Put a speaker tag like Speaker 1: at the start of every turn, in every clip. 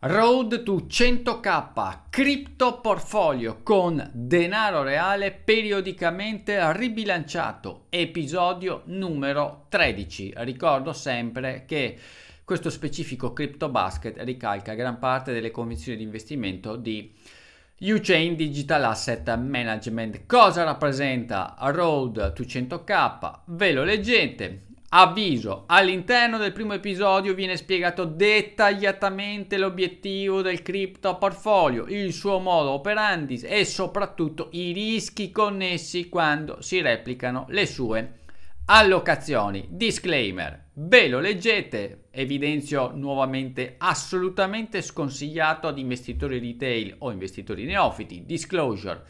Speaker 1: Road to 100k Crypto Portfolio con denaro reale periodicamente ribilanciato, episodio numero 13. Ricordo sempre che questo specifico Crypto Basket ricalca gran parte delle convenzioni di investimento di UChain Digital Asset Management. Cosa rappresenta Road to 100k? Ve lo leggete, Avviso, all'interno del primo episodio viene spiegato dettagliatamente l'obiettivo del crypto portfolio, il suo modo operandi e soprattutto i rischi connessi quando si replicano le sue allocazioni. Disclaimer, ve lo leggete, evidenzio nuovamente assolutamente sconsigliato ad investitori retail o investitori neofiti, disclosure.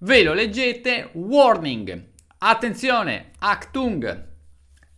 Speaker 1: Ve lo leggete, warning, attenzione, Actung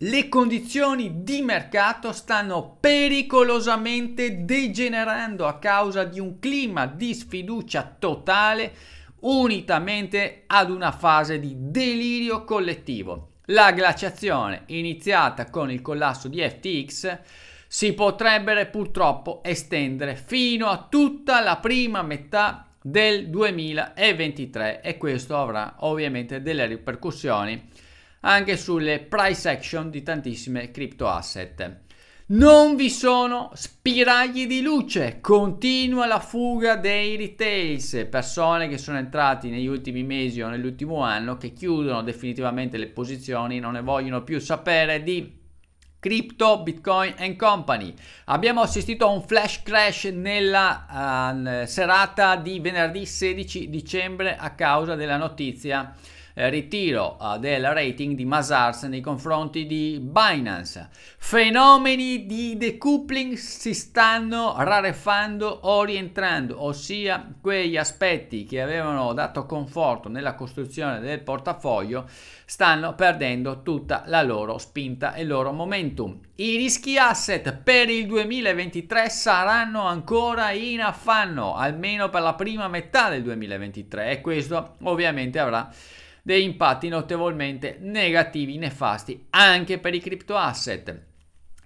Speaker 1: le condizioni di mercato stanno pericolosamente degenerando a causa di un clima di sfiducia totale unitamente ad una fase di delirio collettivo. La glaciazione iniziata con il collasso di FTX si potrebbe purtroppo estendere fino a tutta la prima metà del 2023 e questo avrà ovviamente delle ripercussioni anche sulle price action di tantissime crypto asset. Non vi sono spiragli di luce, continua la fuga dei retails, persone che sono entrati negli ultimi mesi o nell'ultimo anno che chiudono definitivamente le posizioni, non ne vogliono più sapere di Crypto, Bitcoin and Company. Abbiamo assistito a un flash crash nella uh, serata di venerdì 16 dicembre a causa della notizia eh, ritiro eh, del rating di Mazars nei confronti di Binance. Fenomeni di decoupling si stanno rarefando o rientrando, ossia quegli aspetti che avevano dato conforto nella costruzione del portafoglio stanno perdendo tutta la loro spinta e il loro momentum. I rischi asset per il 2023 saranno ancora in affanno, almeno per la prima metà del 2023 e questo ovviamente avrà dei impatti notevolmente negativi, nefasti anche per i crypto asset.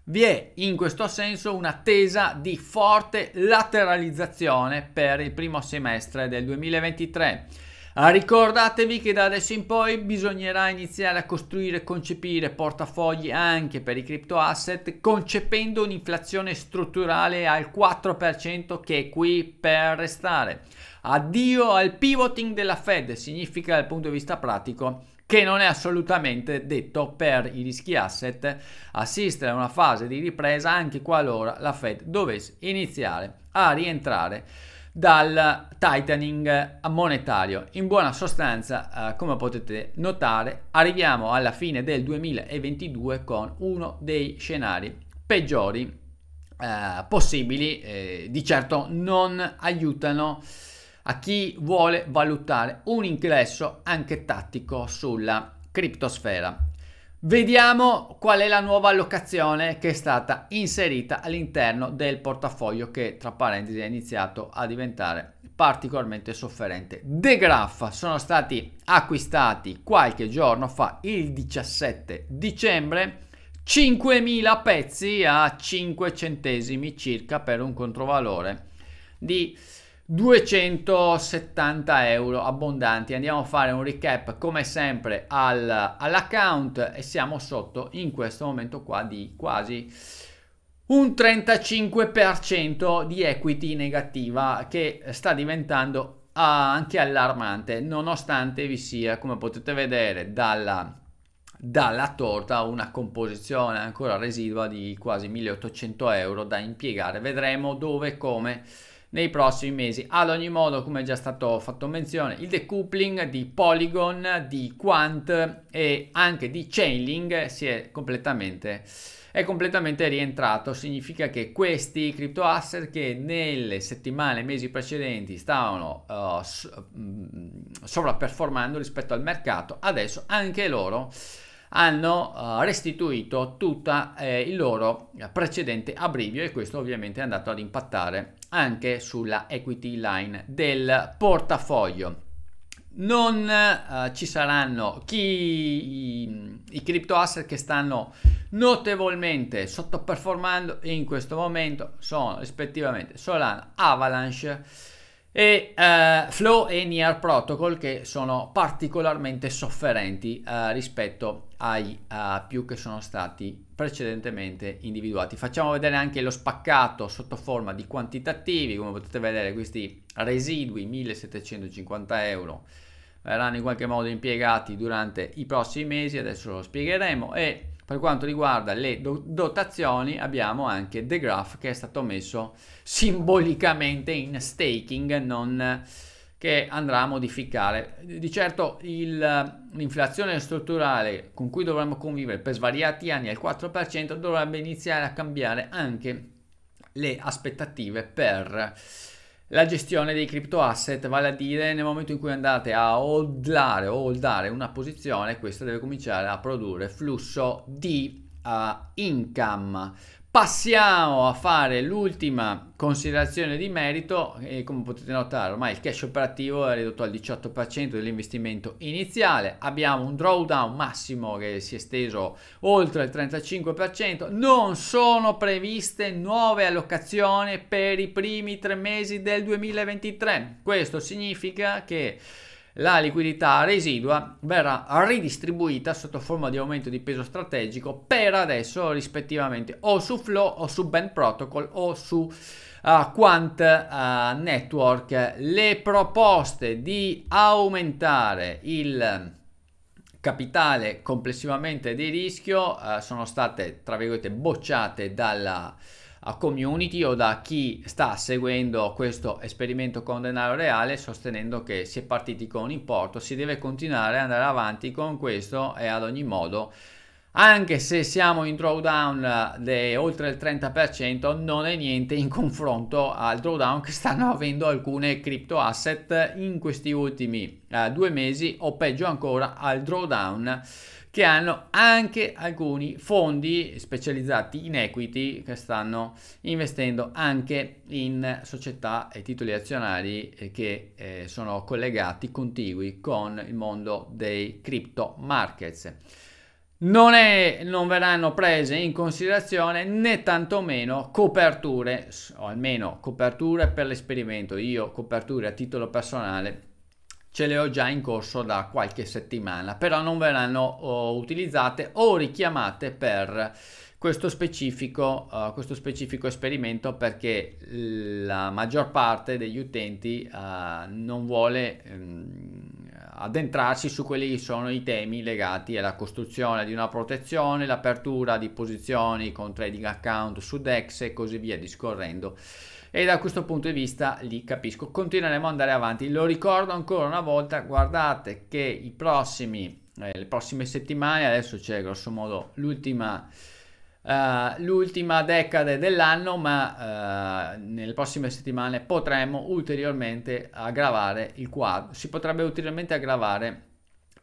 Speaker 1: Vi è in questo senso un'attesa di forte lateralizzazione per il primo semestre del 2023 Ah, ricordatevi che da adesso in poi bisognerà iniziare a costruire e concepire portafogli anche per i crypto asset concependo un'inflazione strutturale al 4% che è qui per restare. Addio al pivoting della Fed, significa dal punto di vista pratico che non è assolutamente detto per i rischi asset assistere a una fase di ripresa anche qualora la Fed dovesse iniziare a rientrare dal tightening monetario. In buona sostanza, eh, come potete notare, arriviamo alla fine del 2022 con uno dei scenari peggiori eh, possibili, eh, di certo non aiutano a chi vuole valutare un ingresso anche tattico sulla criptosfera. Vediamo qual è la nuova allocazione che è stata inserita all'interno del portafoglio che tra parentesi è iniziato a diventare particolarmente sofferente. The Graph sono stati acquistati qualche giorno fa, il 17 dicembre, 5.000 pezzi a 5 centesimi circa per un controvalore di 270 euro abbondanti andiamo a fare un recap come sempre al, all'account e siamo sotto in questo momento qua di quasi un 35% di equity negativa che sta diventando ah, anche allarmante nonostante vi sia come potete vedere dalla dalla torta una composizione ancora residua di quasi 1800 euro da impiegare vedremo dove come nei prossimi mesi. Ad ogni modo, come è già stato fatto menzione, il decoupling di Polygon, di Quant e anche di Chainlink si è completamente è completamente rientrato, significa che questi crypto asset che nelle settimane, mesi precedenti stavano uh, eh, mm, sovraperformando rispetto al mercato, adesso anche loro hanno eh, restituito tutto eh, il loro precedente abbrivio e questo ovviamente è andato ad impattare anche sulla equity line del portafoglio. Non eh, ci saranno chi, i, i crypto asset che stanno notevolmente sottoperformando in questo momento sono rispettivamente Solana, Avalanche, e eh, Flow e Near Protocol che sono particolarmente sofferenti eh, rispetto ai eh, più che sono stati precedentemente individuati. Facciamo vedere anche lo spaccato sotto forma di quantitativi, come potete vedere questi residui 1750 euro verranno in qualche modo impiegati durante i prossimi mesi, adesso lo spiegheremo e per quanto riguarda le do- dotazioni abbiamo anche The Graph che è stato messo simbolicamente in staking, non, che andrà a modificare. Di certo il, l'inflazione strutturale con cui dovremmo convivere per svariati anni al 4% dovrebbe iniziare a cambiare anche le aspettative per la gestione dei crypto asset, vale a dire nel momento in cui andate a holdare o holdare una posizione, questa deve cominciare a produrre flusso di uh, income. Passiamo a fare l'ultima considerazione di merito e come potete notare ormai il cash operativo è ridotto al 18% dell'investimento iniziale, abbiamo un drawdown massimo che si è esteso oltre il 35%, non sono previste nuove allocazioni per i primi tre mesi del 2023, questo significa che la liquidità residua verrà ridistribuita sotto forma di aumento di peso strategico per adesso rispettivamente o su Flow o su Band Protocol o su uh, Quant uh, Network. Le proposte di aumentare il capitale complessivamente di rischio uh, sono state tra virgolette bocciate dalla community o da chi sta seguendo questo esperimento con denaro reale sostenendo che si è partiti con un importo, si deve continuare ad andare avanti con questo e ad ogni modo anche se siamo in drawdown eh, di oltre il 30% non è niente in confronto al drawdown che stanno avendo alcune crypto asset in questi ultimi eh, due mesi o peggio ancora al drawdown che hanno anche alcuni fondi specializzati in equity che stanno investendo anche in società e titoli azionari che eh, sono collegati, contigui con il mondo dei crypto markets. Non, è, non, verranno prese in considerazione né tantomeno coperture, o almeno coperture per l'esperimento. Io coperture a titolo personale ce le ho già in corso da qualche settimana, però non verranno oh, utilizzate o richiamate per questo specifico, uh, questo specifico, esperimento perché la maggior parte degli utenti uh, non vuole... Um, addentrarsi su quelli che sono i temi legati alla costruzione di una protezione, l'apertura di posizioni con trading account su DEX e così via discorrendo. E da questo punto di vista li capisco. Continueremo ad andare avanti. Lo ricordo ancora una volta, guardate che i prossimi, eh, le prossime settimane, adesso c'è grosso modo l'ultima eh, l'ultima decade dell'anno, ma uh, nelle prossime settimane potremo ulteriormente aggravare il quadro. Si potrebbe ulteriormente aggravare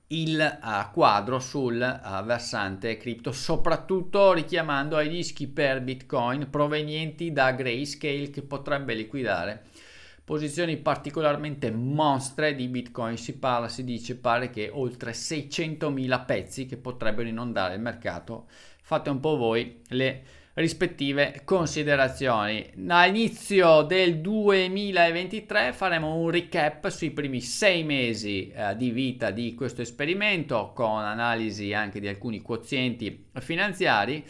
Speaker 1: il uh, quadro sul versante cripto, soprattutto richiamando ai rischi per Bitcoin provenienti da Grayscale che potrebbe liquidare posizioni particolarmente monstre di Bitcoin. Si parla, si dice, pare che oltre 600.000 pezzi che potrebbero inondare il mercato fate un po' voi le rispettive considerazioni. All'inizio del 2023 faremo un recap sui primi sei mesi eh, di vita di questo esperimento con analisi anche di alcuni quozienti finanziari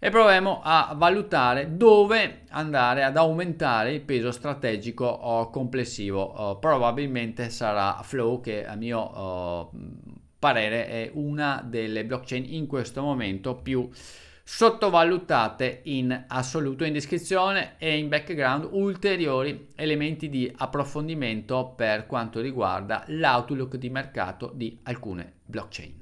Speaker 1: e proveremo a valutare dove andare ad aumentare il peso strategico eh, complessivo. Eh, probabilmente sarà flow che a mio eh, parere è una delle blockchain in questo momento più sottovalutate in assoluto in descrizione e in background ulteriori elementi di approfondimento per quanto riguarda l'outlook di mercato di alcune blockchain.